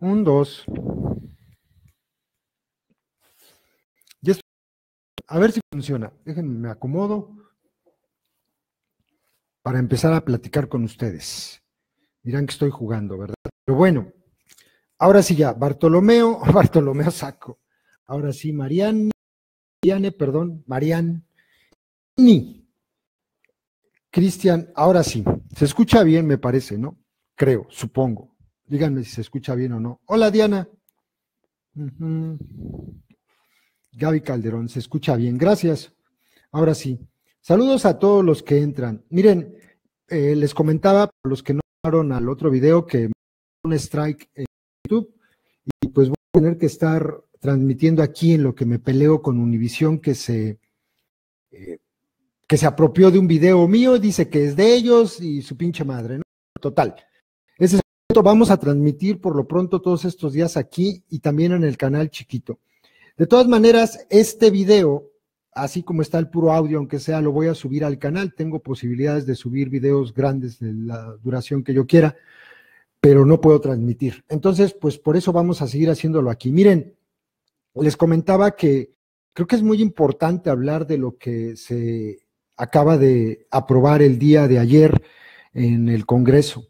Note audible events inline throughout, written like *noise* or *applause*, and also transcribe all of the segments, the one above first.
Un dos. A ver si funciona. Déjenme, me acomodo para empezar a platicar con ustedes. Dirán que estoy jugando, ¿verdad? Pero bueno, ahora sí ya, Bartolomeo, *laughs* Bartolomeo Saco. Ahora sí, Marianne, Marianne, perdón, Marianne, Ni. Cristian, ahora sí, se escucha bien, me parece, ¿no? Creo, supongo. Díganme si se escucha bien o no. Hola Diana. Gaby Calderón, se escucha bien. Gracias. Ahora sí. Saludos a todos los que entran. Miren, eh, les comentaba para los que no fueron al otro video que un strike en YouTube y pues voy a tener que estar transmitiendo aquí en lo que me peleo con Univisión que se eh, que se apropió de un video mío, dice que es de ellos y su pinche madre, ¿no? Total. Ese es vamos a transmitir por lo pronto todos estos días aquí y también en el canal chiquito. De todas maneras, este video, así como está el puro audio, aunque sea, lo voy a subir al canal. Tengo posibilidades de subir videos grandes de la duración que yo quiera, pero no puedo transmitir. Entonces, pues por eso vamos a seguir haciéndolo aquí. Miren, les comentaba que creo que es muy importante hablar de lo que se acaba de aprobar el día de ayer en el Congreso.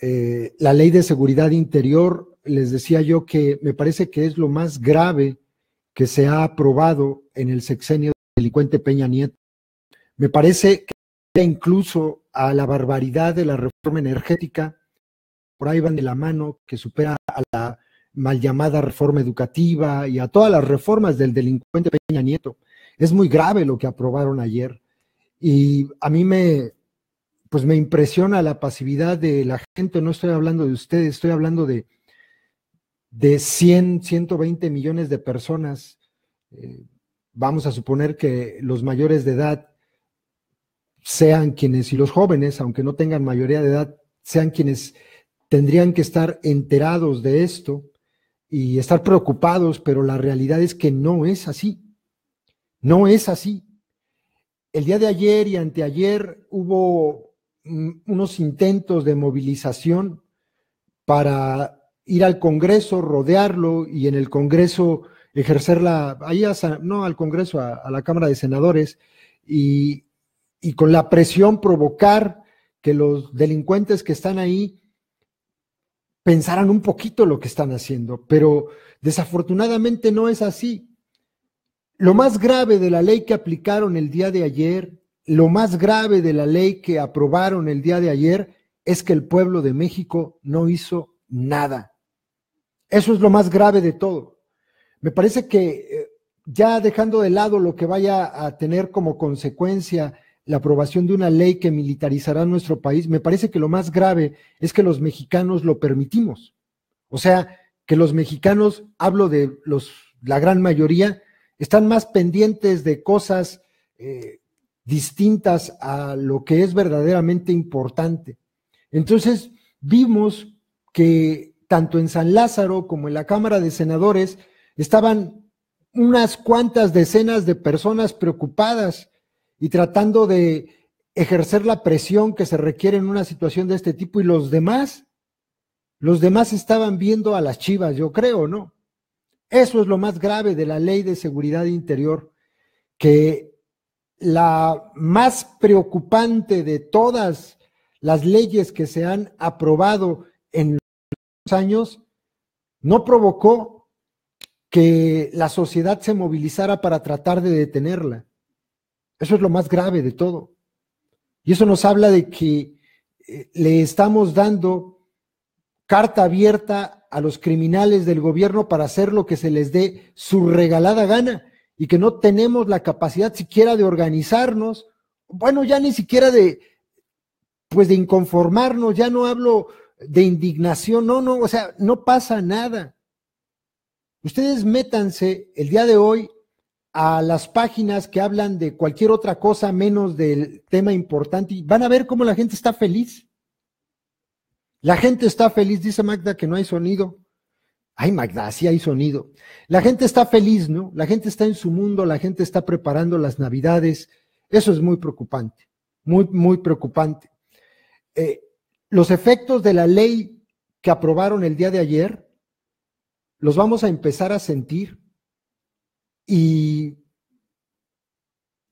Eh, la ley de seguridad interior, les decía yo que me parece que es lo más grave que se ha aprobado en el sexenio del delincuente Peña Nieto. Me parece que incluso a la barbaridad de la reforma energética, por ahí van de la mano, que supera a la mal llamada reforma educativa y a todas las reformas del delincuente Peña Nieto. Es muy grave lo que aprobaron ayer. Y a mí me, pues me impresiona la pasividad de la gente. No estoy hablando de ustedes, estoy hablando de, de 100, 120 millones de personas. Eh, vamos a suponer que los mayores de edad sean quienes, y los jóvenes, aunque no tengan mayoría de edad, sean quienes tendrían que estar enterados de esto y estar preocupados, pero la realidad es que no es así. No es así. El día de ayer y anteayer hubo Mm, unos intentos de movilización para ir al Congreso, rodearlo y en el Congreso ejercer la, ahí a, no al Congreso, a, la Cámara de Senadores, y, y, con la presión provocar que los delincuentes que están ahí pensaran un poquito lo que están haciendo, pero desafortunadamente no es así. Lo más grave de la ley que aplicaron el día de ayer lo más grave de la ley que aprobaron el día de ayer es que el pueblo de México no hizo nada. Eso es lo más grave de todo. Me parece que eh, ya dejando de lado lo que vaya a tener como consecuencia la aprobación de una ley que militarizará nuestro país, me parece que lo más grave es que los mexicanos lo permitimos. O sea, que los mexicanos, hablo de los, la gran mayoría, están más pendientes de cosas eh, distintas a lo que es verdaderamente importante. Entonces, vimos que tanto en San Lázaro como en la Cámara de Senadores estaban unas cuantas decenas de personas preocupadas y tratando de ejercer la presión que se requiere en una situación de este tipo y los demás, los demás estaban viendo a las chivas, yo creo, ¿no? Eso es lo más grave de la ley de seguridad interior, que la más preocupante de todas las leyes que se han aprobado en los años, no provocó que la sociedad se movilizara para tratar de detenerla. Eso es lo más grave de todo. Y eso nos habla de que eh, le estamos dando carta abierta a los criminales del gobierno para hacer lo que se les dé su regalada gana y que no tenemos la capacidad siquiera de organizarnos, bueno, ya ni siquiera de, pues de inconformarnos, ya no hablo de indignación, no, no, o sea, no pasa nada. Ustedes métanse el día de hoy a las páginas que hablan de cualquier otra cosa menos del tema importante y van a ver cómo la gente está feliz. La gente está feliz, dice Magda, que no hay sonido. Ay, Magda, así hay sonido. La gente está feliz, ¿no? La gente está en su mundo, la gente está preparando las navidades. Eso es muy preocupante, muy, muy preocupante. Eh, los efectos de la ley que aprobaron el día de ayer, los vamos a empezar a sentir. Y,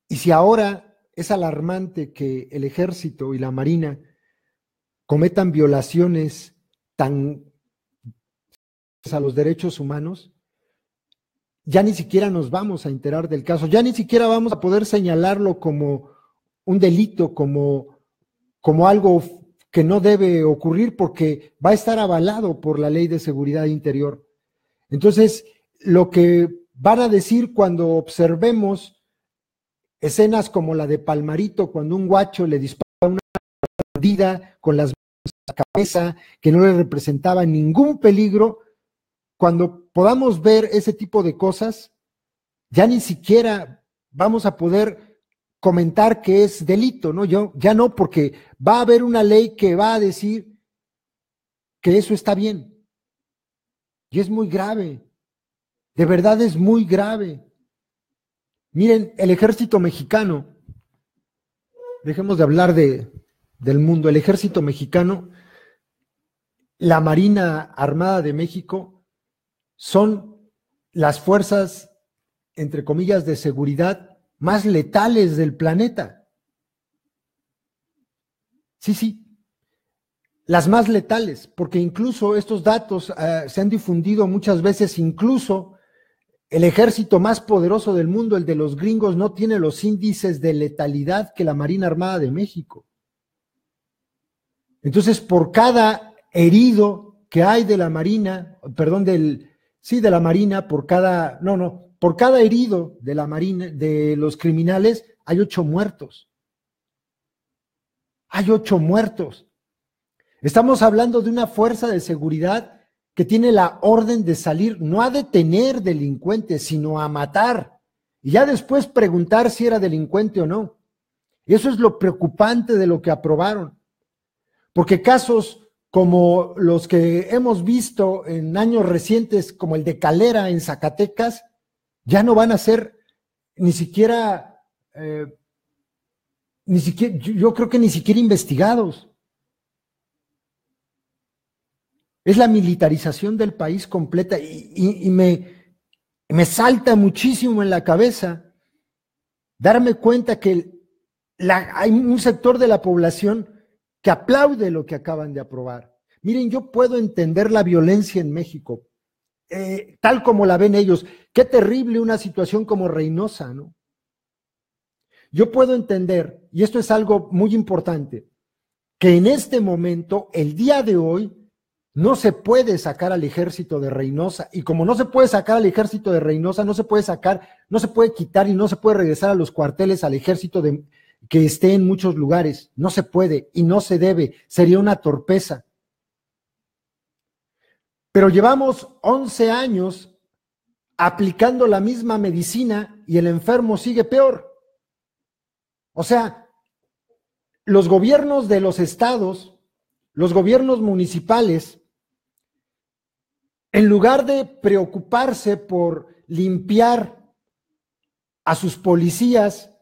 y si ahora es alarmante que el ejército y la marina cometan violaciones tan a los derechos humanos, ya ni siquiera nos vamos a enterar del caso, ya ni siquiera vamos a poder señalarlo como un delito, como, como algo que no debe ocurrir porque va a estar avalado por la ley de seguridad interior. Entonces, lo que van a decir cuando observemos escenas como la de Palmarito, cuando un guacho le dispara una bandida con las manos a la cabeza, que no le representaba ningún peligro, cuando podamos ver ese tipo de cosas, ya ni siquiera vamos a poder comentar que es delito, ¿no? Yo, ya no, porque va a haber una ley que va a decir que eso está bien. Y es muy grave. De verdad es muy grave. Miren, el ejército mexicano, dejemos de hablar de, del mundo, el ejército mexicano, la Marina Armada de México son las fuerzas, entre comillas, de seguridad más letales del planeta. Sí, sí, las más letales, porque incluso estos datos eh, se han difundido muchas veces, incluso el ejército más poderoso del mundo, el de los gringos, no tiene los índices de letalidad que la Marina Armada de México. Entonces, por cada herido que hay de la Marina, perdón, del, sí, de la Marina, por cada, no, no, por cada herido de la Marina, de los criminales, hay ocho muertos. Hay ocho muertos. Estamos hablando de una fuerza de seguridad que tiene la orden de salir, no a detener delincuentes, sino a matar. Y ya después preguntar si era delincuente o no. Eso es lo preocupante de lo que aprobaron. Porque casos como los que hemos visto en años recientes, como el de Calera en Zacatecas, ya no van a ser ni siquiera, eh, ni siquiera, yo creo que ni siquiera investigados. Es la militarización del país completa y, me, salta muchísimo en la cabeza darme cuenta que hay un sector de la población que aplaude lo que acaban de aprobar. Miren, yo puedo entender la violencia en México, eh, tal como la ven ellos. Qué terrible una situación como Reynosa, ¿no? Yo puedo entender, y esto es algo muy importante, que en este momento, el día de hoy, no se puede sacar al ejército de Reynosa. Y como no se puede sacar al ejército de Reynosa, no se puede sacar, no se puede quitar y no se puede regresar a los cuarteles al ejército de, que esté en muchos lugares. No se puede y no se debe. Sería una torpeza. Pero llevamos 11 años aplicando la misma medicina y el enfermo sigue peor. O sea, los gobiernos de los estados, los gobiernos municipales, en lugar de preocuparse por limpiar a sus policías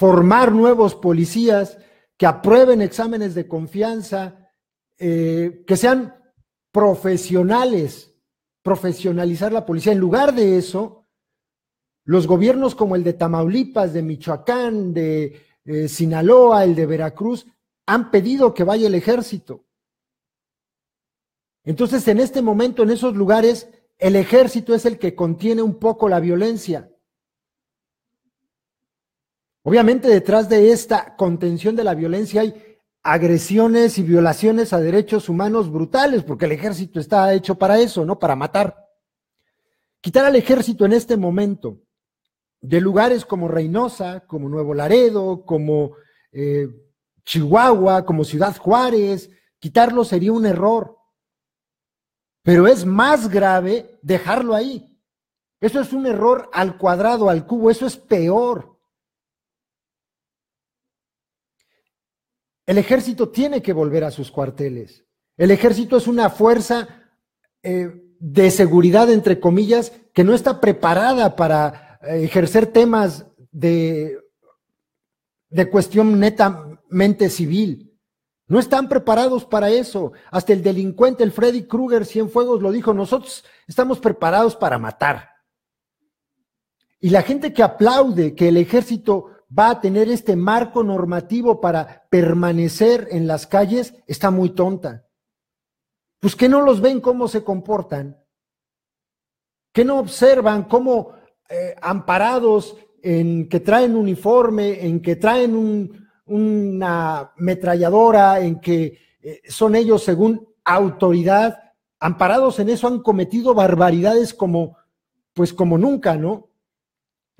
formar nuevos policías, que aprueben exámenes de confianza, eh, que sean profesionales, profesionalizar la policía. En lugar de eso, los gobiernos como el de Tamaulipas, de Michoacán, de eh, Sinaloa, el de Veracruz, han pedido que vaya el ejército. Entonces, en este momento, en esos lugares, el ejército es el que contiene un poco la violencia. Obviamente detrás de esta contención de la violencia hay agresiones y violaciones a derechos humanos brutales, porque el ejército está hecho para eso, ¿no? Para matar. Quitar al ejército en este momento de lugares como Reynosa, como Nuevo Laredo, como eh, Chihuahua, como Ciudad Juárez, quitarlo sería un error. Pero es más grave dejarlo ahí. Eso es un error al cuadrado, al cubo, eso es peor. El ejército tiene que volver a sus cuarteles. El ejército es una fuerza eh, de seguridad, entre comillas, que no está preparada para eh, ejercer temas de, de cuestión netamente civil. No están preparados para eso. Hasta el delincuente, el Freddy Krueger fuegos lo dijo, nosotros estamos preparados para matar. Y la gente que aplaude que el ejército va a tener este marco normativo para permanecer en las calles está muy tonta. Pues que no los ven cómo se comportan, que no observan cómo eh, amparados en que traen uniforme, en que traen una metralladora, en que eh, son ellos según autoridad, amparados en eso han cometido barbaridades como, pues como nunca, ¿no?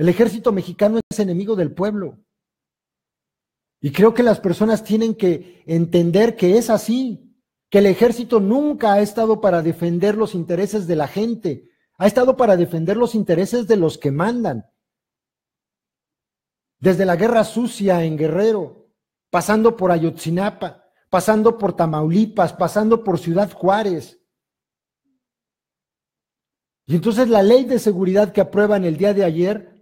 El ejército mexicano es enemigo del pueblo. Y creo que las personas tienen que entender que es así, que el ejército nunca ha estado para defender los intereses de la gente, ha estado para defender los intereses de los que mandan. Desde la guerra sucia en Guerrero, pasando por Ayotzinapa, pasando por Tamaulipas, pasando por Ciudad Juárez. Y entonces la ley de seguridad que aprueban el día de ayer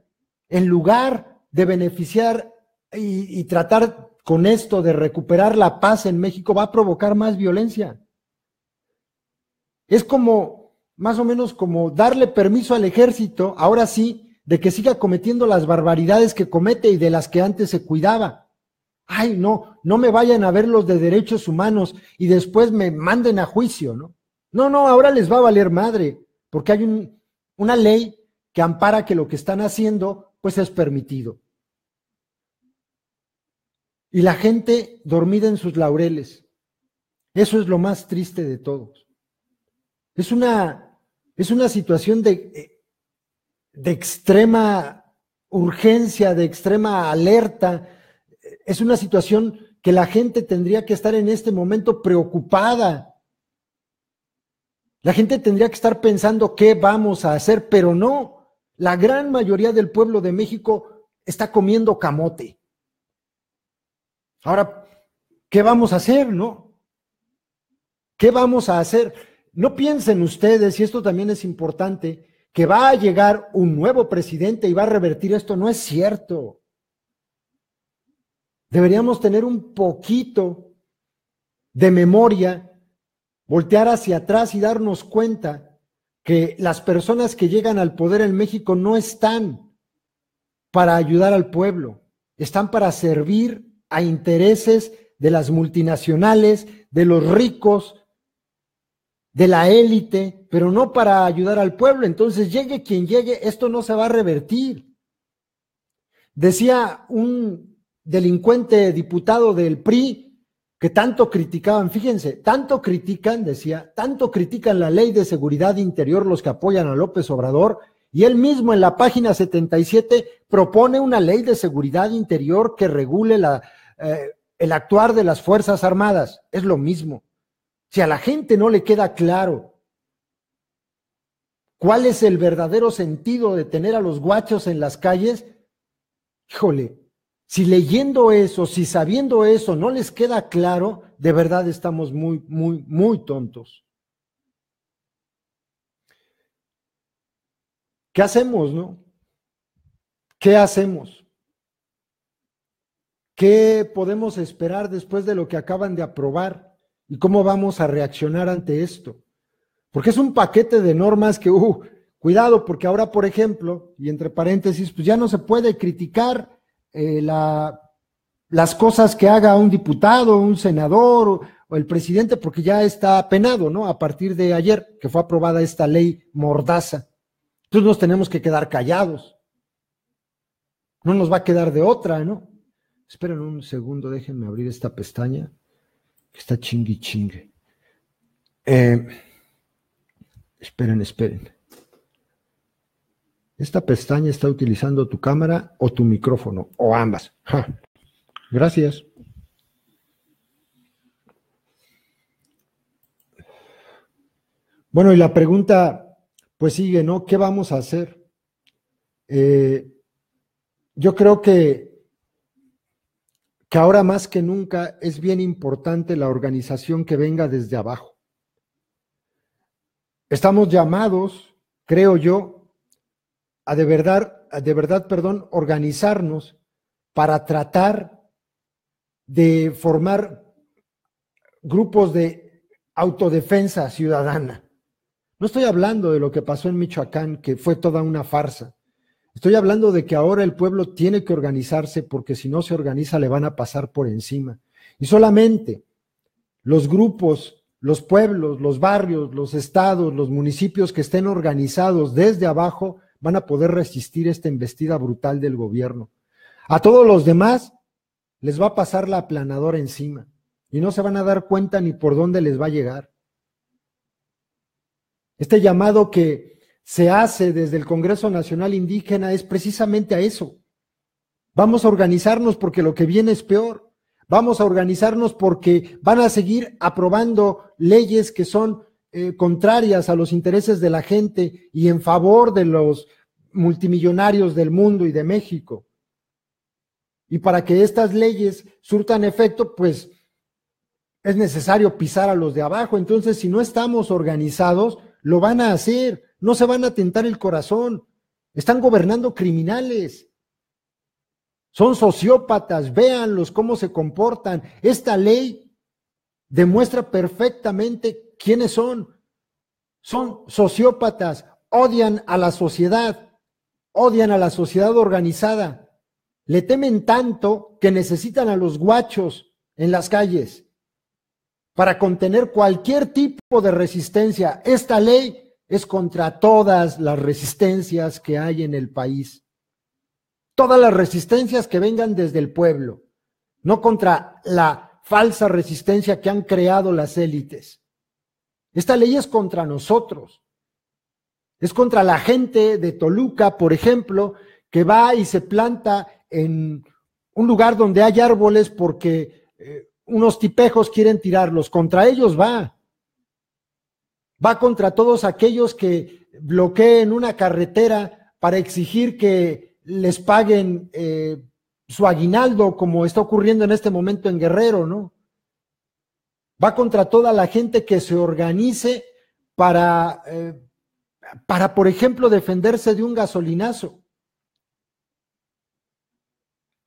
en lugar de beneficiar y, tratar con esto de recuperar la paz en México, va a provocar más violencia. Es como, más o menos como darle permiso al ejército, ahora sí, de que siga cometiendo las barbaridades que comete y de las que antes se cuidaba. Ay, no, no me vayan a ver los de derechos humanos y después me manden a juicio, ¿no? No, no, ahora les va a valer madre, porque hay una ley que ampara que lo que están haciendo pues es permitido. Y la gente dormida en sus laureles. Eso es lo más triste de todos. Es una, es una situación de, de extrema urgencia, de extrema alerta. Es una situación que la gente tendría que estar en este momento preocupada. La gente tendría que estar pensando qué vamos a hacer, pero no. La gran mayoría del pueblo de México está comiendo camote. Ahora, ¿qué vamos a hacer, no? ¿Qué vamos a hacer? No piensen ustedes, y esto también es importante, que va a llegar un nuevo presidente y va a revertir esto. No es cierto. Deberíamos tener un poquito de memoria, voltear hacia atrás y darnos cuenta que las personas que llegan al poder en México no están para ayudar al pueblo, están para servir a intereses de las multinacionales, de los ricos, de la élite, pero no para ayudar al pueblo. Entonces, llegue quien llegue, esto no se va a revertir. Decía un delincuente diputado del PRI, que tanto criticaban, fíjense, tanto critican, decía, tanto critican la ley de seguridad interior los que apoyan a López Obrador, y él mismo en la página 77 propone una ley de seguridad interior que regule la, eh, el actuar de las Fuerzas Armadas. Es lo mismo. Si a la gente no le queda claro cuál es el verdadero sentido de tener a los guachos en las calles, híjole, si leyendo eso, si sabiendo eso no les queda claro, de verdad estamos muy, muy, muy tontos. ¿Qué hacemos, no? ¿Qué hacemos? ¿Qué podemos esperar después de lo que acaban de aprobar? ¿Y cómo vamos a reaccionar ante esto? Porque es un paquete de normas que, uh, cuidado, porque ahora, por ejemplo, y entre paréntesis, pues ya no se puede criticar eh, la, las cosas que haga un diputado, un senador o, el presidente, porque ya está penado, ¿no? A partir de ayer que fue aprobada esta ley mordaza. Entonces nos tenemos que quedar callados. No nos va a quedar de otra, ¿no? Esperen un segundo, déjenme abrir esta pestaña que está chingui chingue. Eh, esperen, esperen. Esta pestaña está utilizando tu cámara o tu micrófono, o ambas. Gracias. Bueno, y la pregunta, pues sigue, ¿no? ¿Qué vamos a hacer? Eh, yo creo que, que ahora más que nunca es bien importante la organización que venga desde abajo. Estamos llamados, creo yo, a de verdad, de verdad perdón, organizarnos para tratar de formar grupos de autodefensa ciudadana. No estoy hablando de lo que pasó en Michoacán, que fue toda una farsa. Estoy hablando de que ahora el pueblo tiene que organizarse porque si no se organiza le van a pasar por encima. Y solamente los grupos, los pueblos, los barrios, los estados, los municipios que estén organizados desde abajo van a poder resistir esta embestida brutal del gobierno. A todos los demás les va a pasar la aplanadora encima y no se van a dar cuenta ni por dónde les va a llegar. Este llamado que se hace desde el Congreso Nacional Indígena es precisamente a eso. Vamos a organizarnos porque lo que viene es peor. Vamos a organizarnos porque van a seguir aprobando leyes que son eh, contrarias a los intereses de la gente y en favor de los multimillonarios del mundo y de México. Y para que estas leyes surtan efecto, pues es necesario pisar a los de abajo. Entonces, si no estamos organizados, lo van a hacer, no se van a tentar el corazón. Están gobernando criminales. Son sociópatas, véanlos cómo se comportan. Esta ley demuestra perfectamente ¿quiénes son? Son sociópatas, odian a la sociedad, odian a la sociedad organizada, le temen tanto que necesitan a los guachos en las calles para contener cualquier tipo de resistencia. Esta ley es contra todas las resistencias que hay en el país. Todas las resistencias que vengan desde el pueblo, no contra la falsa resistencia que han creado las élites. Esta ley es contra nosotros. Es contra la gente de Toluca, por ejemplo, que va y se planta en un lugar donde hay árboles porque eh, unos tipejos quieren tirarlos. Contra ellos va. Va contra todos aquellos que bloqueen una carretera para exigir que les paguen eh, su aguinaldo, como está ocurriendo en este momento en Guerrero, ¿no? va contra toda la gente que se organice para, eh, para por ejemplo, defenderse de un gasolinazo.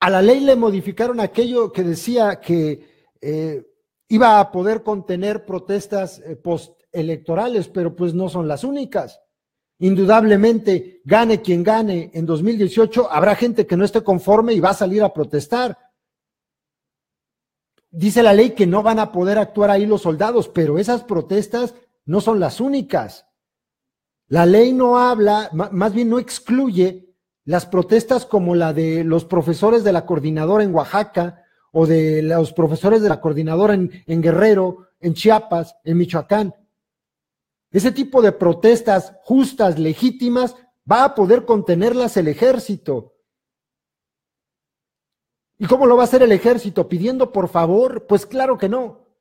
A la ley le modificaron aquello que decía que eh, iba a poder contener protestas eh, postelectorales, pero pues no son las únicas. Indudablemente, gane quien gane en 2018, habrá gente que no esté conforme y va a salir a protestar dice la ley que no van a poder actuar ahí los soldados, pero esas protestas no son las únicas. La ley no habla, más bien no excluye las protestas como la de los profesores de la coordinadora en Oaxaca o de los profesores de la coordinadora en, Guerrero, en Chiapas, en Michoacán. Ese tipo de protestas justas, legítimas, va a poder contenerlas el ejército. ¿Y cómo lo va a hacer el ejército? ¿Pidiendo por favor? Pues claro que no.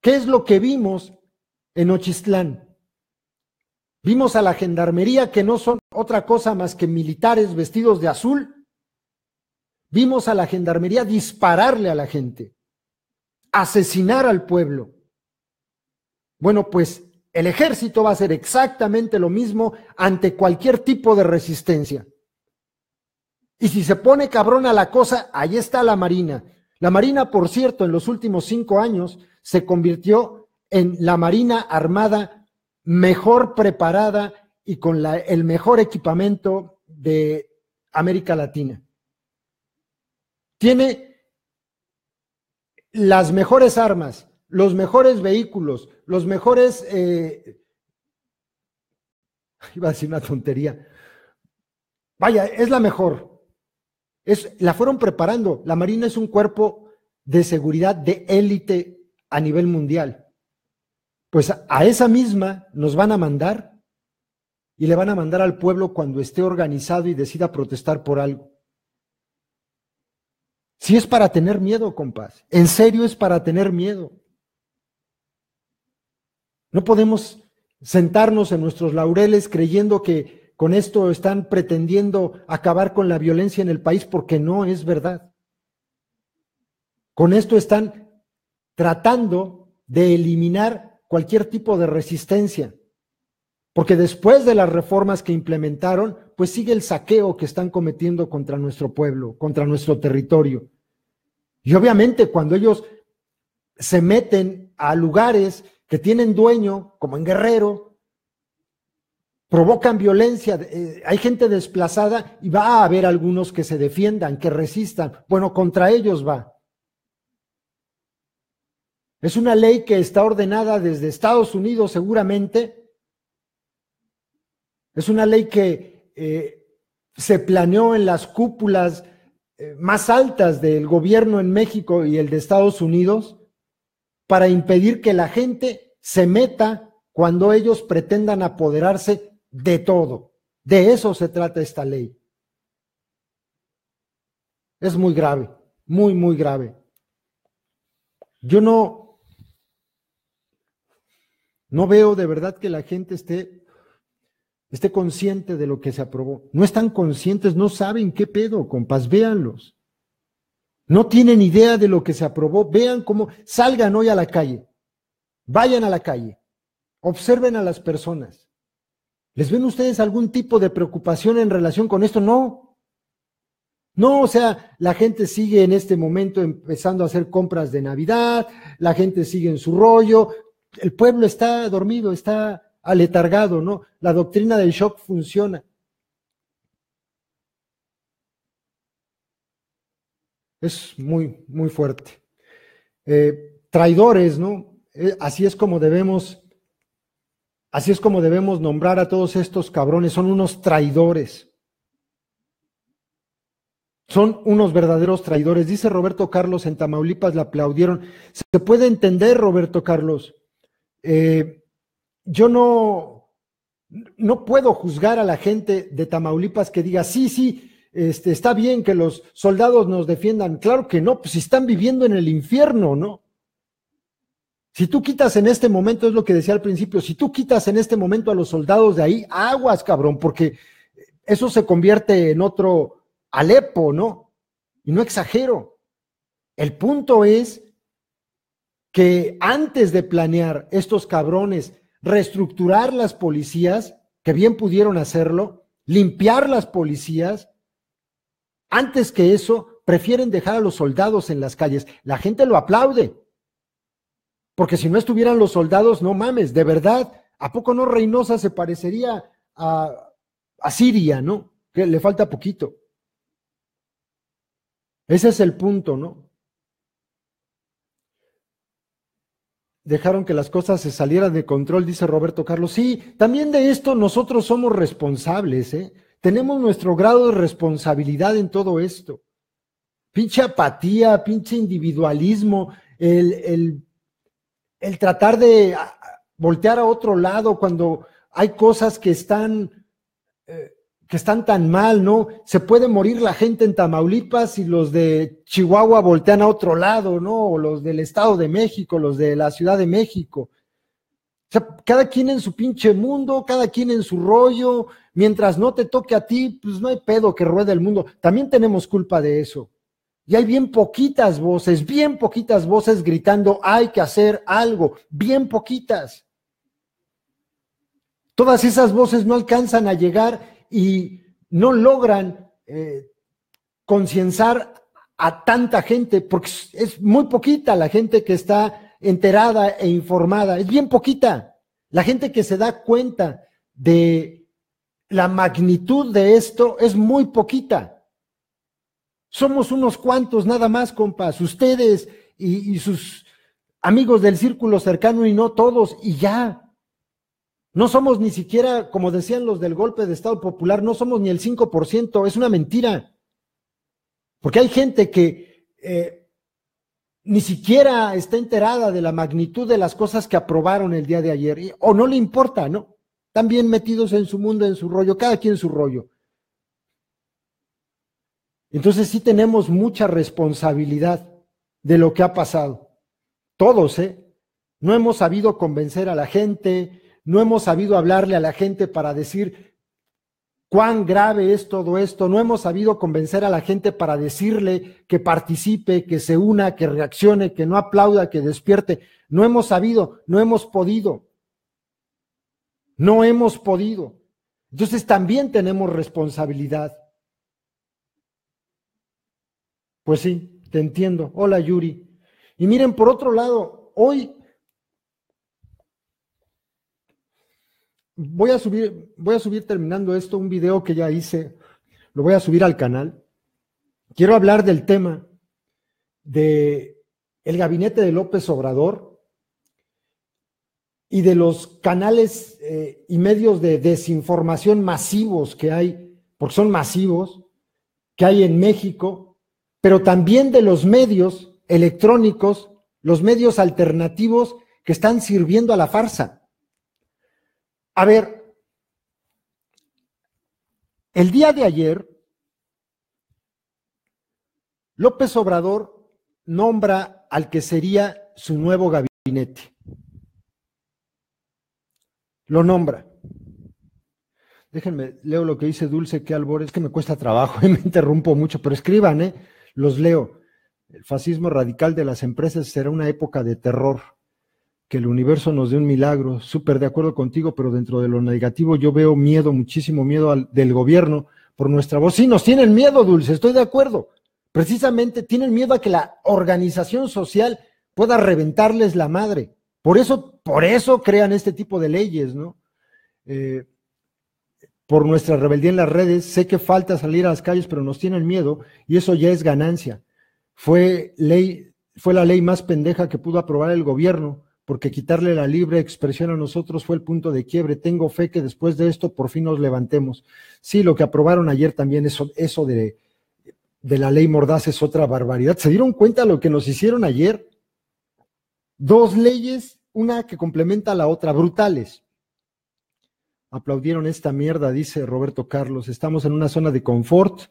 ¿Qué es lo que vimos en Ochistlán? Vimos a la gendarmería que no son otra cosa más que militares vestidos de azul. Vimos a la gendarmería dispararle a la gente, asesinar al pueblo. Bueno, pues el ejército va a hacer exactamente lo mismo ante cualquier tipo de resistencia. Y si se pone cabrón a la cosa, ahí está la Marina. La Marina, por cierto, en los últimos cinco años se convirtió en la Marina Armada mejor preparada y con el mejor equipamiento de América Latina. Tiene las mejores armas, los mejores vehículos, los mejores... Eh, *laughs* iba a decir una tontería. Vaya, es la mejor la fueron preparando. La Marina es un cuerpo de seguridad de élite a nivel mundial. Pues a, esa misma nos van a mandar y le van a mandar al pueblo cuando esté organizado y decida protestar por algo. Si es para tener miedo, compás, en serio es para tener miedo. No podemos sentarnos en nuestros laureles creyendo que con esto están pretendiendo acabar con la violencia en el país porque no es verdad. Con esto están tratando de eliminar cualquier tipo de resistencia, porque después de las reformas que implementaron, pues sigue el saqueo que están cometiendo contra nuestro pueblo, contra nuestro territorio. Y obviamente cuando ellos se meten a lugares que tienen dueño, como en Guerrero, provocan violencia, eh, hay gente desplazada y va a haber algunos que se defiendan, que resistan. Bueno, contra ellos va. Es una ley que está ordenada desde Estados Unidos seguramente. Es una ley que eh, se planeó en las cúpulas eh, más altas del gobierno en México y el de Estados Unidos para impedir que la gente se meta cuando ellos pretendan apoderarse de todo. De eso se trata esta ley. Es muy grave, muy, muy grave. Yo no, no veo de verdad que la gente esté, esté consciente de lo que se aprobó. No están conscientes, no saben qué pedo, compas, véanlos. No tienen idea de lo que se aprobó. Vean cómo salgan hoy a la calle. Vayan a la calle. Observen a las personas. ¿Les ven ustedes algún tipo de preocupación en relación con esto? No. No, o sea, la gente sigue en este momento empezando a hacer compras de Navidad, la gente sigue en su rollo, el pueblo está dormido, está aletargado, ¿no? La doctrina del shock funciona. Es muy, muy fuerte. Eh, traidores, ¿no? Eh, así es como debemos Así es como debemos nombrar a todos estos cabrones. Son unos traidores. Son unos verdaderos traidores. Dice Roberto Carlos en Tamaulipas, le aplaudieron. Se puede entender, Roberto Carlos. Eh, yo no, no puedo juzgar a la gente de Tamaulipas que diga, sí, sí, este, está bien que los soldados nos defiendan. Claro que no, pues están viviendo en el infierno, ¿no? Si tú quitas en este momento, es lo que decía al principio, si tú quitas en este momento a los soldados de ahí, aguas, cabrón, porque eso se convierte en otro Alepo, ¿no? Y no exagero. El punto es que antes de planear estos cabrones reestructurar las policías, que bien pudieron hacerlo, limpiar las policías, antes que eso, prefieren dejar a los soldados en las calles. La gente lo aplaude, porque si no estuvieran los soldados, no mames, de verdad, ¿a poco no Reynosa se parecería a, Siria, no? Que le falta poquito. Ese es el punto, ¿no? Dejaron que las cosas se salieran de control, dice Roberto Carlos. Sí, también de esto nosotros somos responsables, ¿eh? Tenemos nuestro grado de responsabilidad en todo esto. Pinche apatía, pinche individualismo, el el tratar de voltear a otro lado cuando hay cosas que están, eh, que están tan mal, ¿no? Se puede morir la gente en Tamaulipas y los de Chihuahua voltean a otro lado, ¿no? O los del Estado de México, los de la Ciudad de México. O sea, cada quien en su pinche mundo, cada quien en su rollo, mientras no te toque a ti, pues no hay pedo que ruede el mundo. También tenemos culpa de eso y hay bien poquitas voces, bien poquitas voces gritando, hay que hacer algo, bien poquitas. Todas esas voces no alcanzan a llegar y no logran eh, concienzar a tanta gente, porque es muy poquita la gente que está enterada e informada, es bien poquita la gente que se da cuenta de la magnitud de esto, es muy poquita. Somos unos cuantos nada más, compas, ustedes y, sus amigos del círculo cercano y no todos, y ya. No somos ni siquiera, como decían los del golpe de Estado Popular, no somos ni el 5%, es una mentira. Porque hay gente que eh, ni siquiera está enterada de la magnitud de las cosas que aprobaron el día de ayer, o no le importa, ¿no? Están bien metidos en su mundo, en su rollo, cada quien su rollo. Entonces sí tenemos mucha responsabilidad de lo que ha pasado. Todos, ¿eh? No hemos sabido convencer a la gente, no hemos sabido hablarle a la gente para decir cuán grave es todo esto, no hemos sabido convencer a la gente para decirle que participe, que se una, que reaccione, que no aplauda, que despierte. No hemos sabido, no hemos podido. No hemos podido. Entonces también tenemos responsabilidad. Pues sí, te entiendo. Hola Yuri. Y miren, por otro lado, hoy voy a subir, voy a subir terminando esto un video que ya hice, lo voy a subir al canal. Quiero hablar del tema de el gabinete de López Obrador y de los canales eh, y medios de desinformación masivos que hay, porque son masivos, que hay en México pero también de los medios electrónicos, los medios alternativos que están sirviendo a la farsa. A ver, el día de ayer, López Obrador nombra al que sería su nuevo gabinete. Lo nombra. Déjenme, leo lo que dice Dulce que albores que me cuesta trabajo *laughs* y me interrumpo mucho, pero escriban, ¿eh? Los leo. El fascismo radical de las empresas será una época de terror. Que el universo nos dé un milagro. Súper de acuerdo contigo, pero dentro de lo negativo yo veo miedo, muchísimo miedo del gobierno por nuestra voz. Sí, nos tienen miedo, Dulce, estoy de acuerdo. Precisamente tienen miedo a que la organización social pueda reventarles la madre. Por eso, por eso crean este tipo de leyes, ¿no? Eh, por nuestra rebeldía en las redes, sé que falta salir a las calles, pero nos tienen miedo y eso ya es ganancia. Fue ley, fue la ley más pendeja que pudo aprobar el gobierno, porque quitarle la libre expresión a nosotros fue el punto de quiebre. Tengo fe que después de esto por fin nos levantemos. Sí, lo que aprobaron ayer también, eso, eso de, de la ley mordaz es otra barbaridad. ¿Se dieron cuenta lo que nos hicieron ayer? Dos leyes, una que complementa a la otra, brutales aplaudieron esta mierda, dice Roberto Carlos. Estamos en una zona de confort,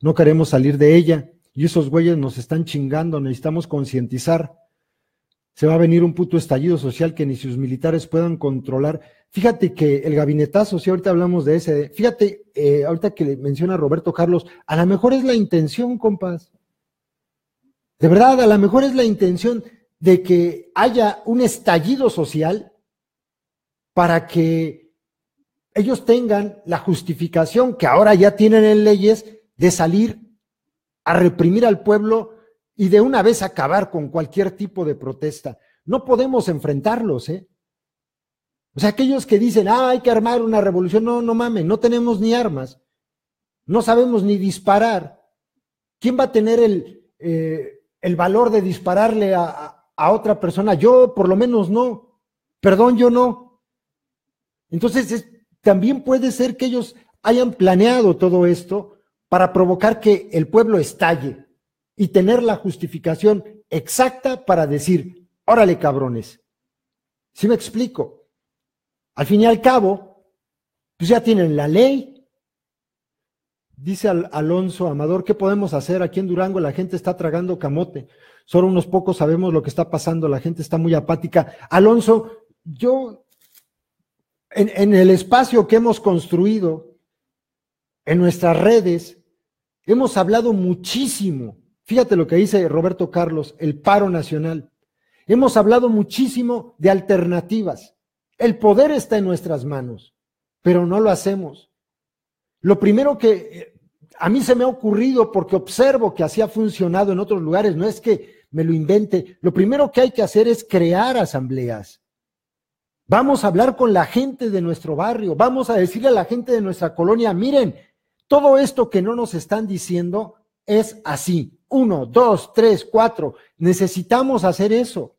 no queremos salir de ella y esos güeyes nos están chingando, necesitamos concientizar. Se va a venir un puto estallido social que ni sus militares puedan controlar. Fíjate que el gabinetazo, si ahorita hablamos de ese, fíjate, eh, ahorita que menciona Roberto Carlos, a lo mejor es la intención, compas. De verdad, a lo mejor es la intención de que haya un estallido social para que ellos tengan la justificación que ahora ya tienen en leyes de salir a reprimir al pueblo y de una vez acabar con cualquier tipo de protesta. No podemos enfrentarlos, ¿eh? O sea, aquellos que dicen, ah, hay que armar una revolución, no, no mames, no tenemos ni armas, no sabemos ni disparar. ¿Quién va a tener el, eh, valor de dispararle a, a otra persona? Yo, por lo menos, no. Perdón, yo no. Entonces, es también puede ser que ellos hayan planeado todo esto para provocar que el pueblo estalle y tener la justificación exacta para decir, órale cabrones. si me explico? Al fin y al cabo, pues ya tienen la ley. Dice Alonso Amador, ¿qué podemos hacer? Aquí en Durango la gente está tragando camote. Solo unos pocos sabemos lo que está pasando, la gente está muy apática. Alonso, yo en, el espacio que hemos construido, en nuestras redes, hemos hablado muchísimo. Fíjate lo que dice Roberto Carlos, el paro nacional. Hemos hablado muchísimo de alternativas. El poder está en nuestras manos, pero no lo hacemos. Lo primero que eh, a mí se me ha ocurrido, porque observo que así ha funcionado en otros lugares, no es que me lo invente, lo primero que hay que hacer es crear asambleas Vamos a hablar con la gente de nuestro barrio, vamos a decirle a la gente de nuestra colonia, miren, todo esto que no nos están diciendo es así. Uno, dos, tres, cuatro. Necesitamos hacer eso.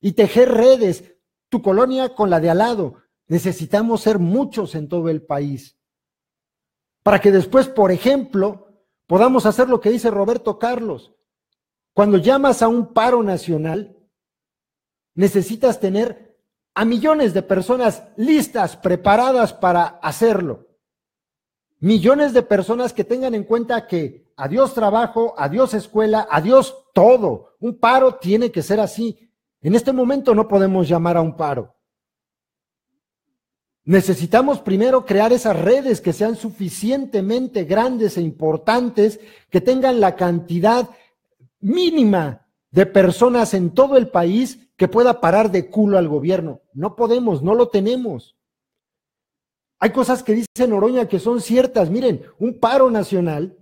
Y tejer redes, tu colonia con la de al lado. Necesitamos ser muchos en todo el país. Para que después, por ejemplo, podamos hacer lo que dice Roberto Carlos. Cuando llamas a un paro nacional, necesitas tener a millones de personas listas, preparadas para hacerlo. Millones de personas que tengan en cuenta que adiós trabajo, adiós escuela, adiós todo. Un paro tiene que ser así. En este momento no podemos llamar a un paro. Necesitamos primero crear esas redes que sean suficientemente grandes e importantes, que tengan la cantidad mínima de personas en todo el país que pueda parar de culo al gobierno. No podemos, no lo tenemos. Hay cosas que dice Noroña que son ciertas. Miren, un paro nacional,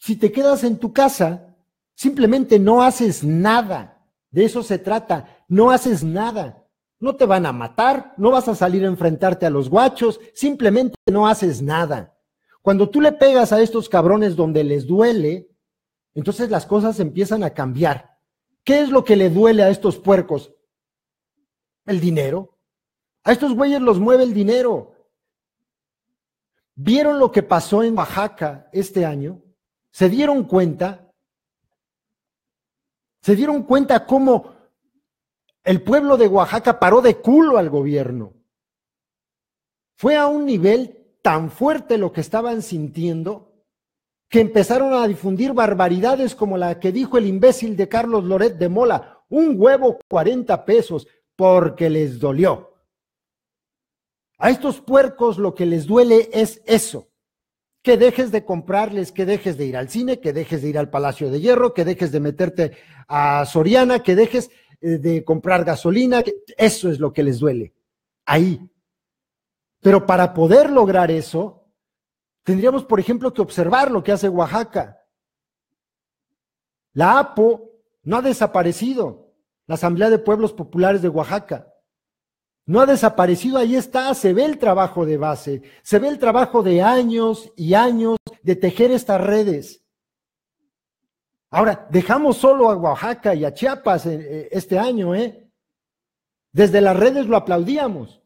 si te quedas en tu casa, simplemente no haces nada. De eso se trata. No haces nada. No te van a matar, no vas a salir a enfrentarte a los guachos, simplemente no haces nada. Cuando tú le pegas a estos cabrones donde les duele, entonces las cosas empiezan a cambiar. ¿Qué es lo que le duele a estos puercos? El dinero. A estos güeyes los mueve el dinero. ¿Vieron lo que pasó en Oaxaca este año? ¿Se dieron cuenta? ¿Se dieron cuenta cómo el pueblo de Oaxaca paró de culo al gobierno? Fue a un nivel tan fuerte lo que estaban sintiendo que empezaron a difundir barbaridades como la que dijo el imbécil de Carlos Loret de Mola, un huevo 40 pesos, porque les dolió. A estos puercos lo que les duele es eso, que dejes de comprarles, que dejes de ir al cine, que dejes de ir al Palacio de Hierro, que dejes de meterte a Soriana, que dejes eh, de comprar gasolina, eso es lo que les duele, ahí. Pero para poder lograr eso, Tendríamos, por ejemplo, que observar lo que hace Oaxaca. La APO no ha desaparecido, la Asamblea de Pueblos Populares de Oaxaca. No ha desaparecido, ahí está, se ve el trabajo de base, se ve el trabajo de años y años de tejer estas redes. Ahora, dejamos solo a Oaxaca y a Chiapas eh, eh, este año, ¿eh? Desde las redes lo aplaudíamos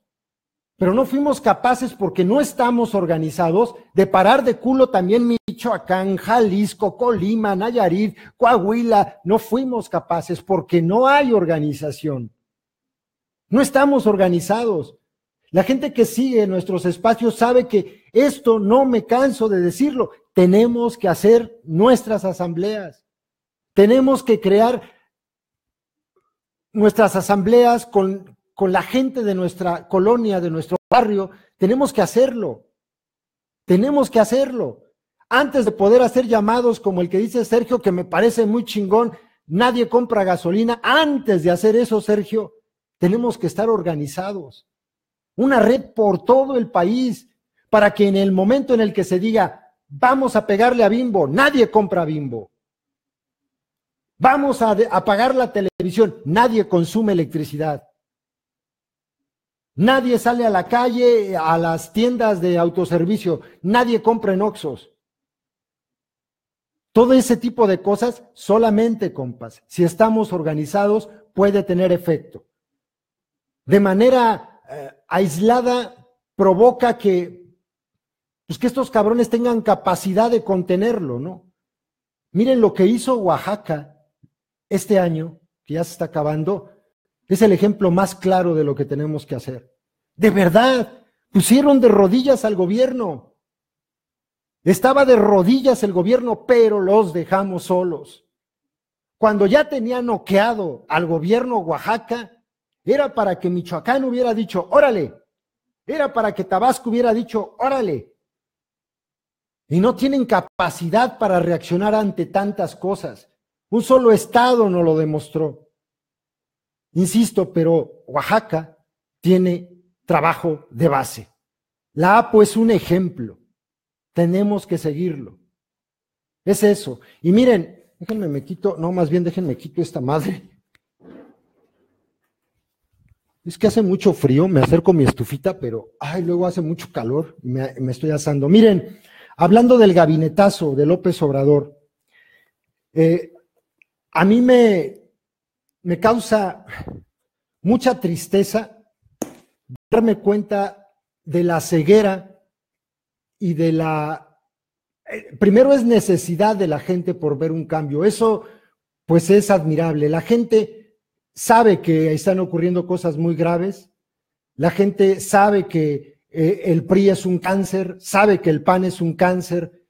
pero no fuimos capaces porque no estamos organizados de parar de culo también Michoacán, Jalisco, Colima, Nayarit, Coahuila. No fuimos capaces porque no hay organización. No estamos organizados. La gente que sigue nuestros espacios sabe que esto no me canso de decirlo. Tenemos que hacer nuestras asambleas. Tenemos que crear nuestras asambleas con, con la gente de nuestra colonia, de nuestro barrio, tenemos que hacerlo. Tenemos que hacerlo. Antes de poder hacer llamados como el que dice Sergio, que me parece muy chingón, nadie compra gasolina. Antes de hacer eso, Sergio, tenemos que estar organizados. Una red por todo el país para que en el momento en el que se diga, vamos a pegarle a Bimbo, nadie compra Bimbo. Vamos a apagar la televisión, nadie consume electricidad. Nadie sale a la calle, a las tiendas de autoservicio, nadie compra en Oxos. Todo ese tipo de cosas solamente, compas, si estamos organizados, puede tener efecto. De manera eh, aislada provoca que, pues que estos cabrones tengan capacidad de contenerlo, ¿no? Miren lo que hizo Oaxaca este año, que ya se está acabando, es el ejemplo más claro de lo que tenemos que hacer. De verdad, pusieron de rodillas al gobierno. Estaba de rodillas el gobierno, pero los dejamos solos. Cuando ya tenía noqueado al gobierno Oaxaca, era para que Michoacán hubiera dicho, órale, era para que Tabasco hubiera dicho, órale. Y no tienen capacidad para reaccionar ante tantas cosas. Un solo Estado no lo demostró. Insisto, pero Oaxaca tiene trabajo de base. La APO es un ejemplo. Tenemos que seguirlo. Es eso. Y miren, déjenme me quito, no, más bien déjenme quito esta madre. Es que hace mucho frío, me acerco mi estufita, pero ay, luego hace mucho calor, me, me estoy asando. Miren, hablando del gabinetazo de López Obrador, eh, a mí me, me causa mucha tristeza darme cuenta de la ceguera y de la... Eh, primero es necesidad de la gente por ver un cambio. Eso pues es admirable. La gente sabe que están ocurriendo cosas muy graves. La gente sabe que eh, el PRI es un cáncer, sabe que el PAN es un cáncer.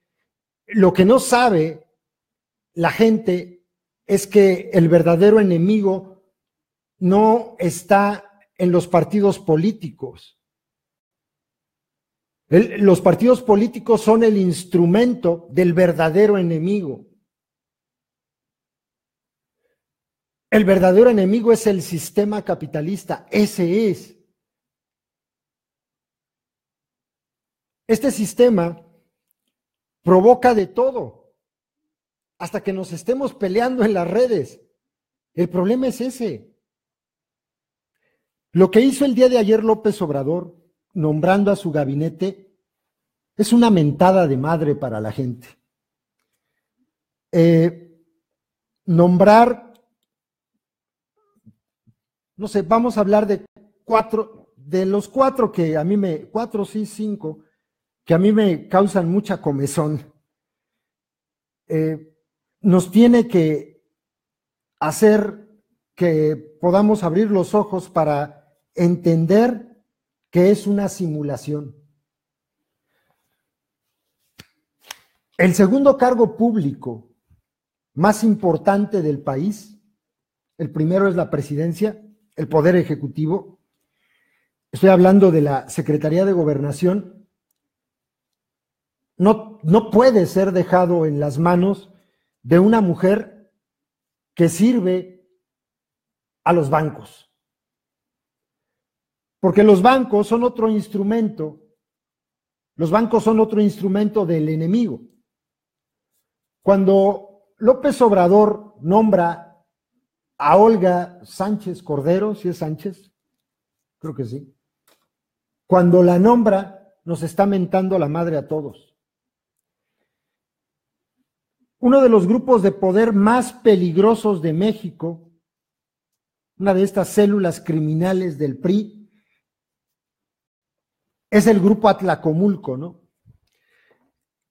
Lo que no sabe la gente es que el verdadero enemigo no está en los partidos políticos. los partidos políticos son el instrumento del verdadero enemigo. El verdadero enemigo es el sistema capitalista, ese es. Este sistema provoca de todo hasta que nos estemos peleando en las redes. El problema es ese. Lo que hizo el día de ayer López Obrador, nombrando a su gabinete, es una mentada de madre para la gente. Eh, nombrar, no sé, vamos a hablar de cuatro, de los cuatro que a mí me, cuatro, sí, cinco, que a mí me causan mucha comezón. Eh, nos tiene que hacer que podamos abrir los ojos para entender que es una simulación. El segundo cargo público más importante del país, el primero es la presidencia, el poder ejecutivo, estoy hablando de la Secretaría de Gobernación, no, no puede ser dejado en las manos de una mujer que sirve a los bancos. Porque los bancos son otro instrumento, los bancos son otro instrumento del enemigo. Cuando López Obrador nombra a Olga Sánchez Cordero, si ¿sí es Sánchez, creo que sí, cuando la nombra nos está mentando la madre a todos uno de los grupos de poder más peligrosos de México, una de estas células criminales del PRI, es el grupo Atlacomulco, ¿no?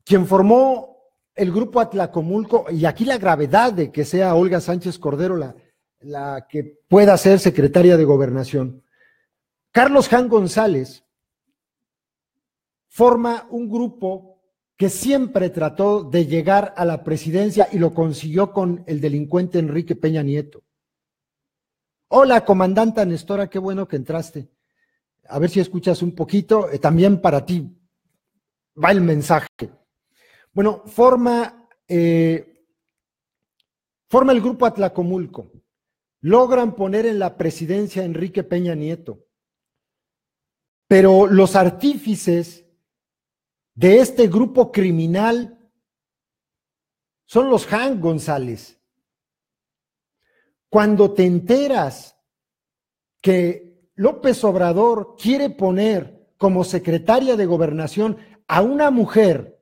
Quien formó el grupo Atlacomulco, y aquí la gravedad de que sea Olga Sánchez Cordero la, que pueda ser secretaria de gobernación. Carlos Jan González forma un grupo que siempre trató de llegar a la presidencia y lo consiguió con el delincuente Enrique Peña Nieto. Hola, comandante Nestora, qué bueno que entraste. A ver si escuchas un poquito, eh, también para ti va el mensaje. Bueno, forma, eh, forma el grupo Atlacomulco. Logran poner en la presidencia a Enrique Peña Nieto. Pero los artífices de este grupo criminal son los Han González. Cuando te enteras que López Obrador quiere poner como secretaria de gobernación a una mujer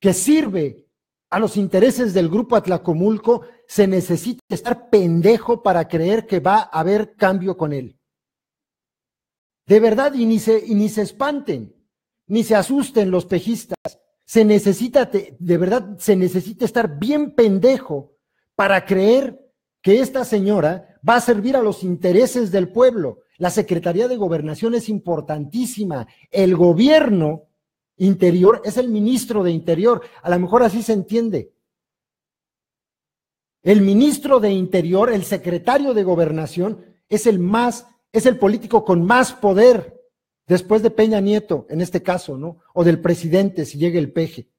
que sirve a los intereses del grupo Atlacomulco, se necesita estar pendejo para creer que va a haber cambio con él. De verdad, y ni se, y ni se espanten ni se asusten los pejistas. Se necesita, de verdad, se necesita estar bien pendejo para creer que esta señora va a servir a los intereses del pueblo. La Secretaría de Gobernación es importantísima. El gobierno interior es el ministro de Interior. A lo mejor así se entiende. El ministro de Interior, el secretario de Gobernación, es el más, es el político con más poder después de Peña Nieto, en este caso, ¿no? O del presidente, si llega el peje.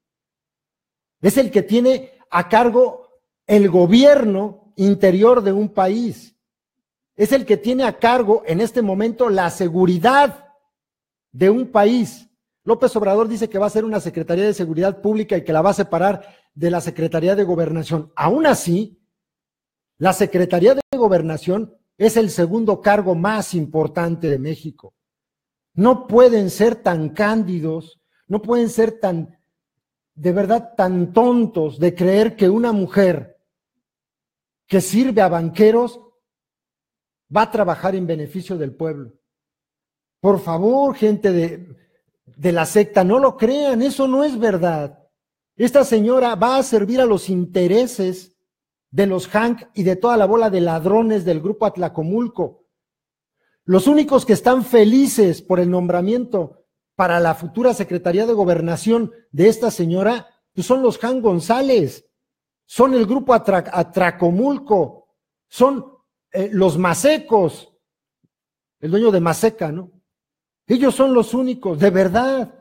Es el que tiene a cargo el gobierno interior de un país. Es el que tiene a cargo en este momento la seguridad de un país. López Obrador dice que va a ser una Secretaría de Seguridad Pública y que la va a separar de la Secretaría de Gobernación. Aún así, la Secretaría de Gobernación es el segundo cargo más importante de México. No pueden ser tan cándidos, no pueden ser tan, de verdad, tan tontos de creer que una mujer que sirve a banqueros va a trabajar en beneficio del pueblo. Por favor, gente de, de la secta, no lo crean, eso no es verdad. Esta señora va a servir a los intereses de los Hank y de toda la bola de ladrones del grupo Atlacomulco. Los únicos que están felices por el nombramiento para la futura Secretaría de Gobernación de esta señora pues son los Han González, son el grupo Atracomulco, son eh, los Masecos, el dueño de Maseca, ¿no? Ellos son los únicos, de verdad.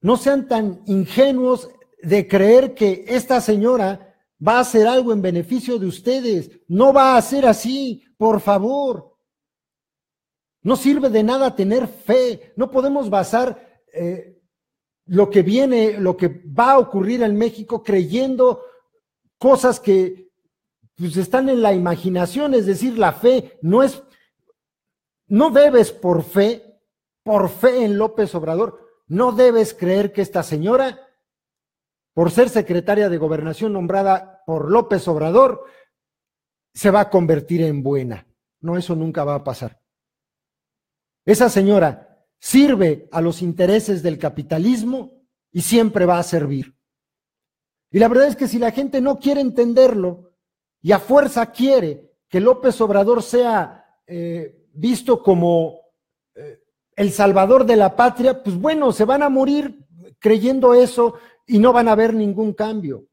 No sean tan ingenuos de creer que esta señora va a hacer algo en beneficio de ustedes. No va a ser así, por favor. No sirve de nada tener fe. No podemos basar eh, lo que viene, lo que va a ocurrir en México creyendo cosas que pues, están en la imaginación. Es decir, la fe no es, no debes por fe, por fe en López Obrador, no debes creer que esta señora, por ser secretaria de gobernación nombrada por López Obrador, se va a convertir en buena. No, eso nunca va a pasar. Esa señora sirve a los intereses del capitalismo y siempre va a servir. Y la verdad es que si la gente no quiere entenderlo y a fuerza quiere que López Obrador sea eh, visto como eh, el salvador de la patria, pues bueno, se van a morir creyendo eso y no van a ver ningún cambio.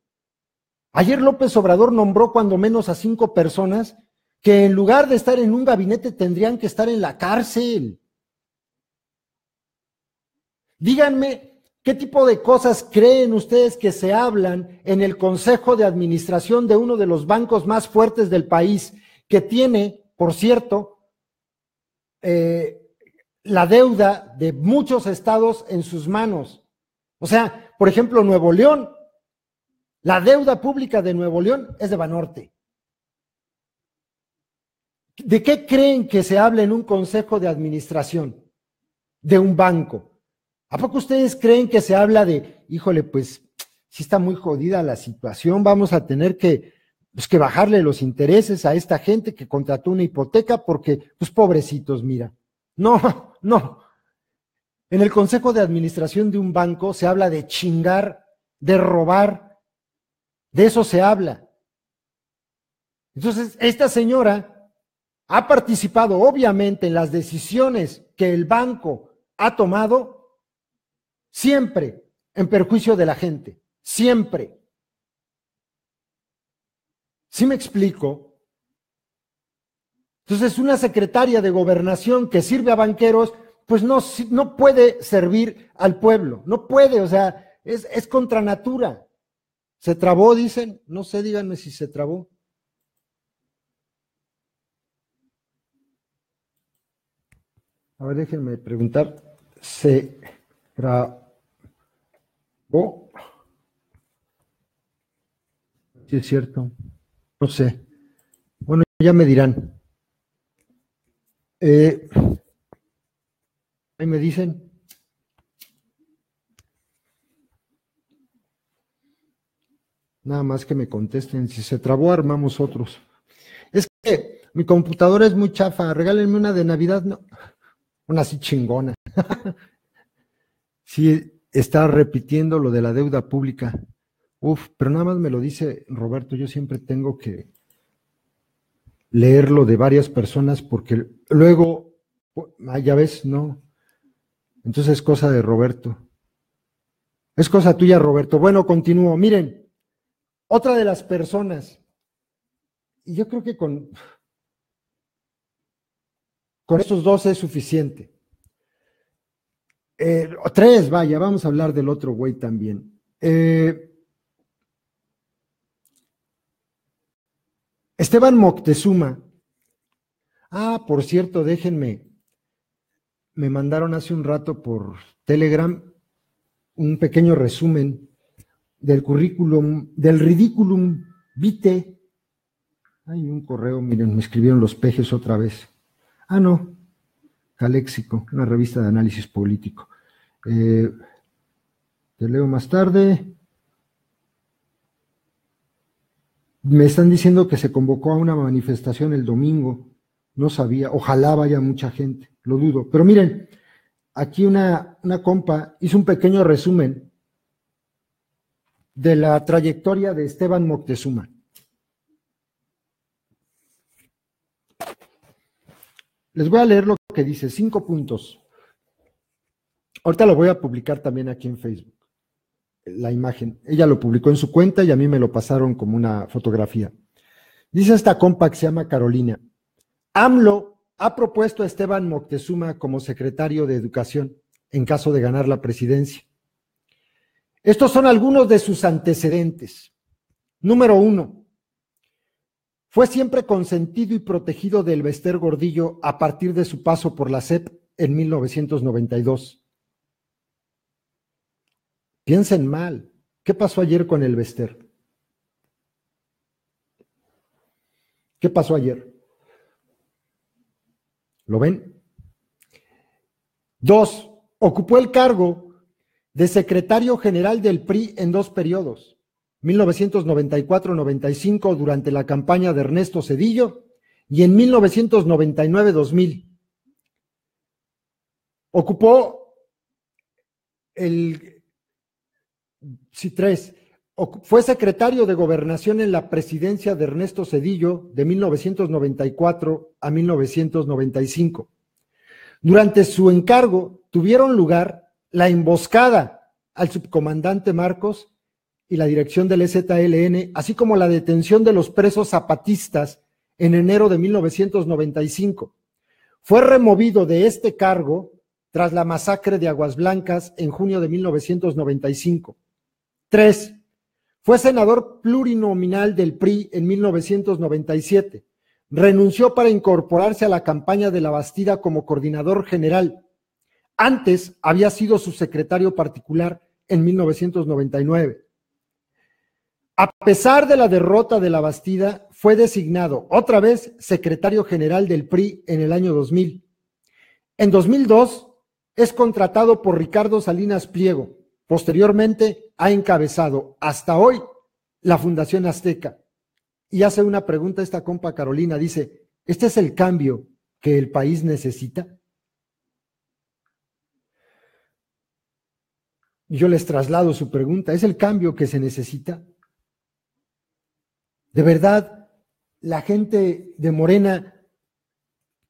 Ayer López Obrador nombró cuando menos a cinco personas que en lugar de estar en un gabinete tendrían que estar en la cárcel. Díganme qué tipo de cosas creen ustedes que se hablan en el Consejo de Administración de uno de los bancos más fuertes del país, que tiene, por cierto, eh, la deuda de muchos estados en sus manos. O sea, por ejemplo, Nuevo León, la deuda pública de Nuevo León es de Banorte. ¿De qué creen que se habla en un consejo de administración de un banco? ¿A poco ustedes creen que se habla de, híjole, pues si está muy jodida la situación, vamos a tener que, pues, que bajarle los intereses a esta gente que contrató una hipoteca porque, pues pobrecitos, mira. No, *laughs* no. En el consejo de administración de un banco se habla de chingar, de robar, de eso se habla. Entonces, esta señora ha participado obviamente en las decisiones que el banco ha tomado siempre en perjuicio de la gente, siempre. ¿Sí me explico? Entonces, una secretaria de gobernación que sirve a banqueros, pues no, no puede servir al pueblo, no puede, o sea, es, es contra natura. ¿Se trabó, dicen? No sé, díganme si se trabó. A ver, déjenme preguntar. ¿Se Oh. es cierto. No sé. Bueno, ya me dirán. Eh, ahí me dicen. Nada más que me contesten. Si se trabó, armamos otros. Es que mi computadora es muy chafa. Regálenme una de Navidad. No. Una así chingona. *laughs* sí, está repitiendo lo de la deuda pública. Uf, pero nada más me lo dice Roberto, yo siempre tengo que leerlo de varias personas porque luego, ah, ya ves, no. Entonces es cosa de Roberto. Es cosa tuya, Roberto. Bueno, continúo. Miren, otra de las personas, y yo creo que con, con estos dos es suficiente. Eh, tres, vaya, vamos a hablar del otro güey también. Eh, Esteban Moctezuma. Ah, por cierto, déjenme. Me mandaron hace un rato por Telegram un pequeño resumen del currículum, del ridículum vite Hay un correo, miren, me escribieron los pejes otra vez. Ah, no, Caléxico, una revista de análisis político. Eh, te leo más tarde. Me están diciendo que se convocó a una manifestación el domingo. No sabía. Ojalá vaya mucha gente. Lo dudo. Pero miren, aquí una, una compa hizo un pequeño resumen de la trayectoria de Esteban Moctezuma. Les voy a leer lo que dice, cinco puntos. Ahorita lo voy a publicar también aquí en Facebook, la imagen. Ella lo publicó en su cuenta y a mí me lo pasaron como una fotografía. Dice esta compa que se llama Carolina. AMLO ha propuesto a Esteban Moctezuma como secretario de Educación en caso de ganar la presidencia. Estos son algunos de sus antecedentes. Número uno, fue siempre consentido y protegido de Elvester Gordillo a partir de su paso por la SEP en 1992. Piensen mal, ¿qué pasó ayer con el Elvester? ¿Qué pasó ayer? ¿Lo ven? Dos, ocupó el cargo de secretario general del PRI en dos periodos. 1994-95 durante la campaña de Ernesto Cedillo y en 1999-2000. Ocupó el si tres, fue secretario de gobernación en la presidencia de Ernesto Cedillo de 1994 a 1995. Durante su encargo tuvieron lugar la emboscada al subcomandante Marcos y la dirección del EZLN, así como la detención de los presos zapatistas en enero de 1995. Fue removido de este cargo tras la masacre de Aguas Blancas en junio de 1995. Tres, Fue senador plurinominal del PRI en 1997. Renunció para incorporarse a la campaña de la Bastida como coordinador general. Antes había sido su secretario particular en 1999. A pesar de la derrota de la Bastida, fue designado otra vez secretario general del PRI en el año 2000. En 2002 es contratado por Ricardo Salinas Pliego. Posteriormente ha encabezado hasta hoy la Fundación Azteca. Y hace una pregunta esta compa Carolina, dice, ¿este es el cambio que el país necesita? Yo les traslado su pregunta, ¿es el cambio que se necesita? De verdad, la gente de Morena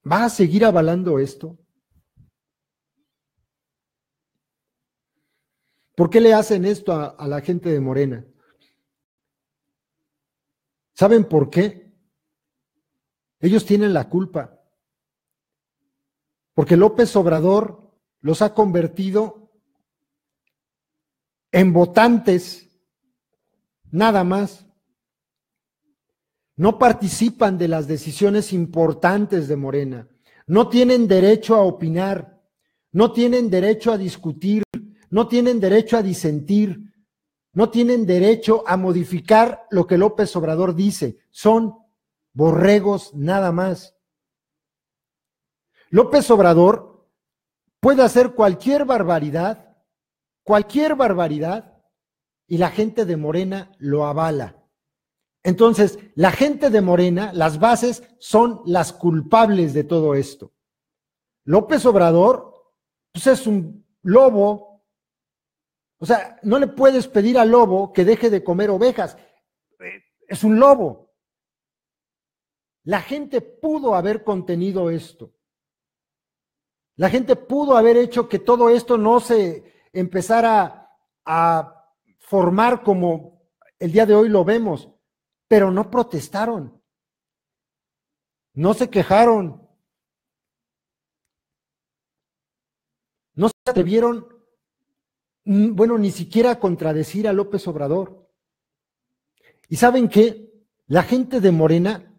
va a seguir avalando esto. ¿Por qué le hacen esto a, la gente de Morena? ¿Saben por qué? Ellos tienen la culpa. Porque López Obrador los ha convertido en votantes, nada más no participan de las decisiones importantes de Morena, no tienen derecho a opinar, no tienen derecho a discutir, no tienen derecho a disentir, no tienen derecho a modificar lo que López Obrador dice, son borregos nada más. López Obrador puede hacer cualquier barbaridad, cualquier barbaridad, y la gente de Morena lo avala. Entonces, la gente de Morena, las bases, son las culpables de todo esto. López Obrador, pues es un lobo. O sea, no le puedes pedir al lobo que deje de comer ovejas. Eh, es un lobo. La gente pudo haber contenido esto. La gente pudo haber hecho que todo esto no se empezara a formar como el día de hoy lo vemos pero no protestaron, no se quejaron, no se atrevieron, mm, bueno, ni siquiera a contradecir a López Obrador. Y saben que la gente de Morena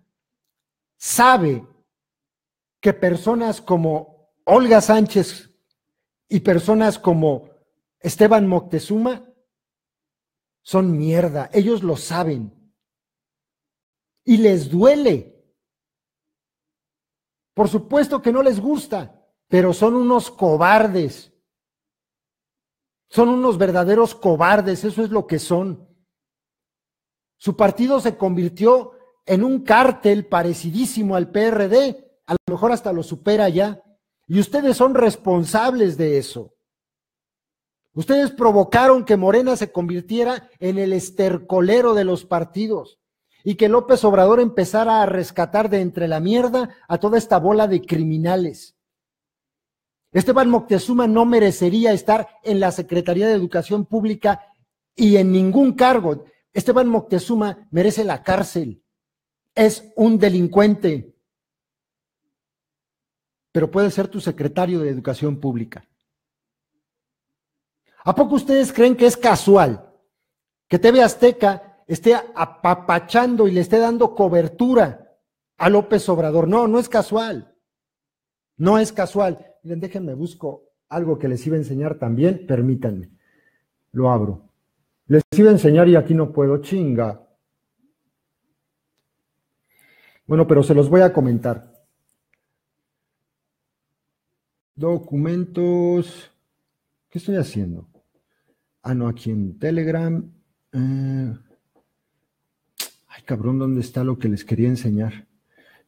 sabe que personas como Olga Sánchez y personas como Esteban Moctezuma son mierda, ellos lo saben y les duele. Por supuesto que no les gusta, pero son unos cobardes. Son unos verdaderos cobardes, eso es lo que son. Su partido se convirtió en un cártel parecidísimo al PRD, a lo mejor hasta lo supera ya, y ustedes son responsables de eso. Ustedes provocaron que Morena se convirtiera en el estercolero de los partidos y que López Obrador empezara a rescatar de entre la mierda a toda esta bola de criminales. Esteban Moctezuma no merecería estar en la Secretaría de Educación Pública y en ningún cargo. Esteban Moctezuma merece la cárcel. Es un delincuente. Pero puede ser tu secretario de Educación Pública. ¿A poco ustedes creen que es casual que TV Azteca esté apapachando y le esté dando cobertura a López Obrador. No, no es casual. No es casual. Miren, déjenme busco algo que les iba a enseñar también. Permítanme. Lo abro. Les iba a enseñar y aquí no puedo. Chinga. Bueno, pero se los voy a comentar. Documentos. ¿Qué estoy haciendo? Ah, no, aquí en Telegram. Eh, cabrón, ¿dónde está lo que les quería enseñar?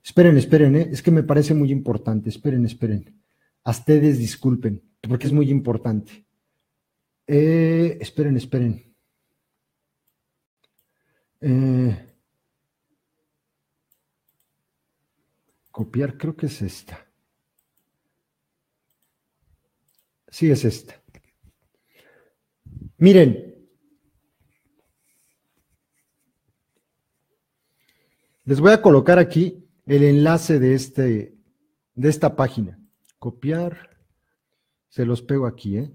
Esperen, esperen, ¿eh? es que me parece muy importante. Esperen, esperen. A ustedes disculpen, porque es muy importante. Eh, esperen, esperen. Eh, copiar, creo que es esta. Sí, es esta. Miren, Les voy a colocar aquí el enlace de, este, de esta página. Copiar. Se los pego aquí, ¿eh?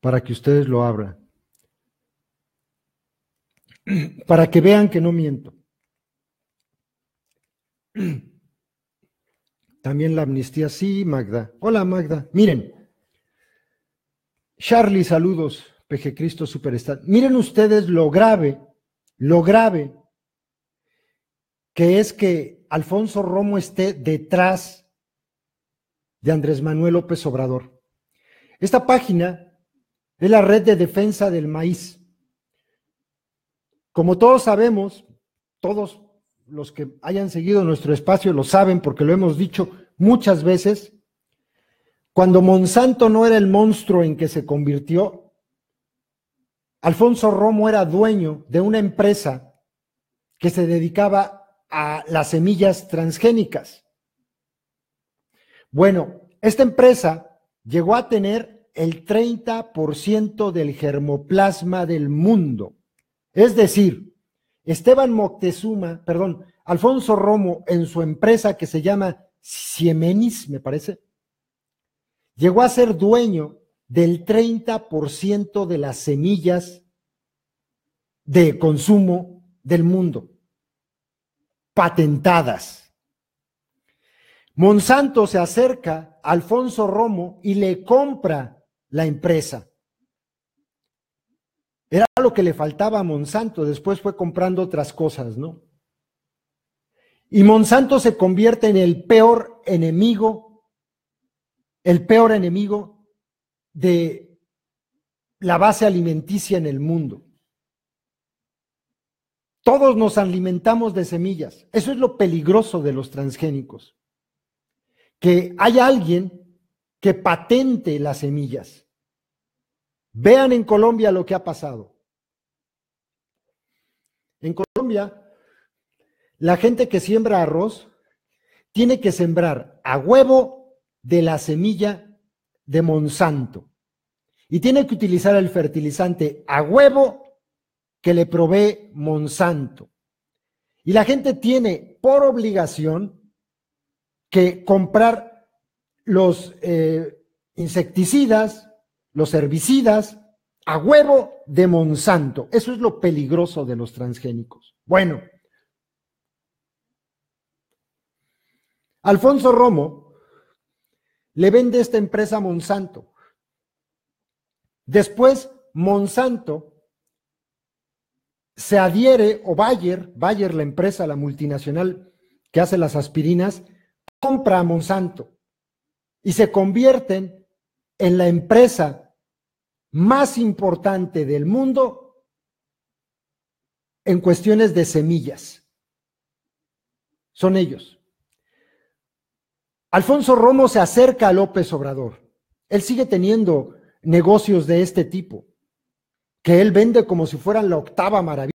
Para que ustedes lo abran. Para que vean que no miento. También la amnistía, sí, Magda. Hola, Magda. Miren. Charlie, saludos. Peje Cristo Superstar. Miren ustedes lo grave, lo grave que es que Alfonso Romo esté detrás de Andrés Manuel López Obrador. Esta página es la red de defensa del maíz. Como todos sabemos, todos los que hayan seguido nuestro espacio lo saben porque lo hemos dicho muchas veces, cuando Monsanto no era el monstruo en que se convirtió, Alfonso Romo era dueño de una empresa que se dedicaba a las semillas transgénicas. Bueno, esta empresa llegó a tener el 30% del germoplasma del mundo. Es decir, Esteban Moctezuma, perdón, Alfonso Romo en su empresa que se llama Siemenis, me parece, llegó a ser dueño del 30% de las semillas de consumo del mundo patentadas. Monsanto se acerca a Alfonso Romo y le compra la empresa. Era lo que le faltaba a Monsanto, después fue comprando otras cosas, ¿no? Y Monsanto se convierte en el peor enemigo, el peor enemigo de la base alimenticia en el mundo. Todos nos alimentamos de semillas. Eso es lo peligroso de los transgénicos. Que haya alguien que patente las semillas. Vean en Colombia lo que ha pasado. En Colombia, la gente que siembra arroz tiene que sembrar a huevo de la semilla de Monsanto y tiene que utilizar el fertilizante a huevo que le provee Monsanto. Y la gente tiene por obligación que comprar los eh, insecticidas, los herbicidas, a huevo de Monsanto. Eso es lo peligroso de los transgénicos. Bueno, Alfonso Romo le vende esta empresa a Monsanto. Después, Monsanto se adhiere o Bayer, Bayer la empresa, la multinacional que hace las aspirinas, compra a Monsanto y se convierten en la empresa más importante del mundo en cuestiones de semillas. Son ellos. Alfonso Romo se acerca a López Obrador. Él sigue teniendo negocios de este tipo, que él vende como si fueran la octava maravilla.